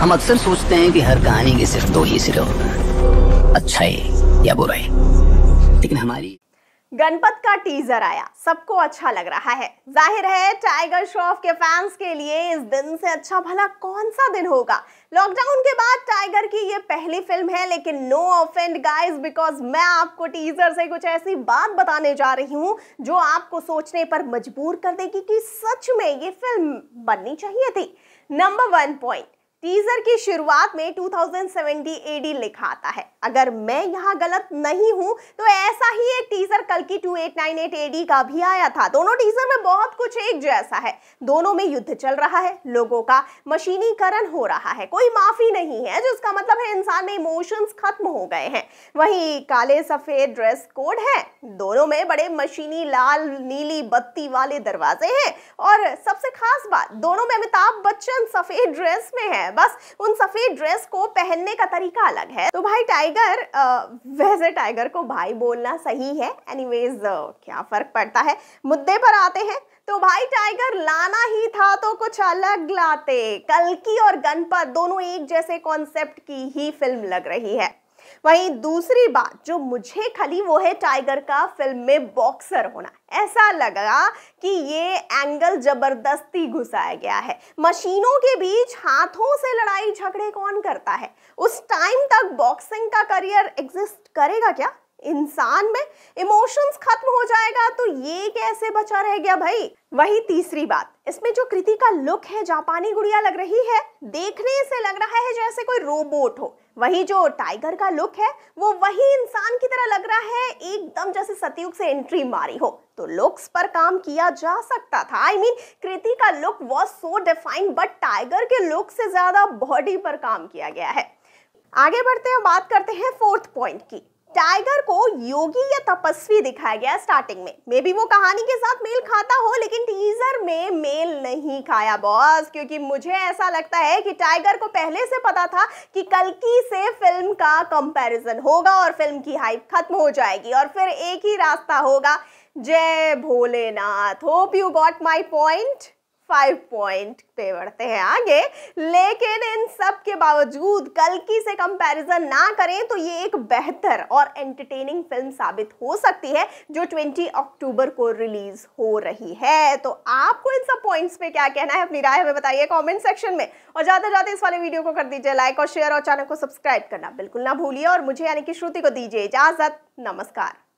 हम अक्सर सोचते हैं कि हर कहानी के सिर्फ दो ही सिरे होते हैं अच्छाई या बुराई लेकिन हमारी गणपत का टीजर आया सबको अच्छा लग रहा है जाहिर है टाइगर श्रॉफ के फैंस के लिए इस दिन से अच्छा भला कौन सा दिन होगा लॉकडाउन के बाद टाइगर की ये पहली फिल्म है लेकिन नो ऑफेंड गाइस बिकॉज मैं आपको टीजर से कुछ ऐसी बात बताने जा रही हूँ जो आपको सोचने पर मजबूर कर देगी कि सच में ये फिल्म बननी चाहिए थी नंबर वन पॉइंट टीजर की शुरुआत में 2070 एडी लिखा आता है अगर मैं यहाँ गलत नहीं हूँ तो ऐसा ही एक टीजर कल की 2898 एडी का भी आया था दोनों टीजर में बहुत कुछ एक जैसा है दोनों में युद्ध चल रहा है लोगों का मशीनीकरण हो रहा है कोई माफी नहीं है जिसका मतलब है इंसान में इमोशंस खत्म हो गए हैं वही काले सफेद ड्रेस कोड है दोनों में बड़े मशीनी लाल नीली बत्ती वाले दरवाजे हैं और सबसे खास बात दोनों में अमिताभ बच्चन सफेद ड्रेस में है है बस उन सफेद ड्रेस को पहनने का तरीका अलग है तो भाई टाइगर वैसे टाइगर को भाई बोलना सही है एनीवेज क्या फर्क पड़ता है मुद्दे पर आते हैं तो भाई टाइगर लाना ही था तो कुछ अलग लाते कल्कि और गणपत दोनों एक जैसे कॉन्सेप्ट की ही फिल्म लग रही है वहीं दूसरी बात जो मुझे खली वो है टाइगर का फिल्म में बॉक्सर होना ऐसा लगा कि ये एंगल जबरदस्ती घुसाया गया है मशीनों के बीच हाथों से लड़ाई झगड़े कौन करता है उस टाइम तक बॉक्सिंग का करियर एग्जिस्ट करेगा क्या इंसान में इमोशंस खत्म हो जाएगा तो ये कैसे बचा रह गया भाई वही तीसरी बात इसमें जो कृति का लुक है जापानी गुड़िया लग रही है देखने से लग रहा है जैसे कोई रोबोट हो वही जो टाइगर का लुक है वो वही इंसान की तरह लग रहा है एकदम जैसे सतयुग से एंट्री मारी हो तो लुक्स पर काम किया जा सकता था आई मीन कृति का look was so defined but Tiger के लुक से ज्यादा बॉडी पर काम किया गया है आगे बढ़ते हैं बात करते हैं फोर्थ पॉइंट की टाइगर को योगी या तपस्वी दिखाया गया स्टार्टिंग में मे बी वो कहानी के साथ मेल खाता हो लेकिन टीजर में मेल नहीं खाया बॉस क्योंकि मुझे ऐसा लगता है कि टाइगर को पहले से पता था कि कलकी से फिल्म का कंपैरिजन होगा और फिल्म की हाइप खत्म हो जाएगी और फिर एक ही रास्ता होगा जय Bholenath hope you got my point five point पे बढ़ते हैं आगे लेकिन इन सब के बावजूद कल की से कंपैरिजन ना करें तो ये एक बेहतर और एंटरटेनिंग फिल्म साबित हो सकती है जो 20 अक्टूबर को रिलीज हो रही है तो आपको इन सब पॉइंट्स पे क्या कहना है अपनी राय हमें बताइए कमेंट सेक्शन में और ज्यादा ज्यादा इस वाले वीडियो को कर दीजिए लाइक और शेयर और चैनल को सब्सक्राइब करना बिल्कुल ना भूलिए और मुझे यानी कि श्रुति को दीजिए इजाजत नमस्कार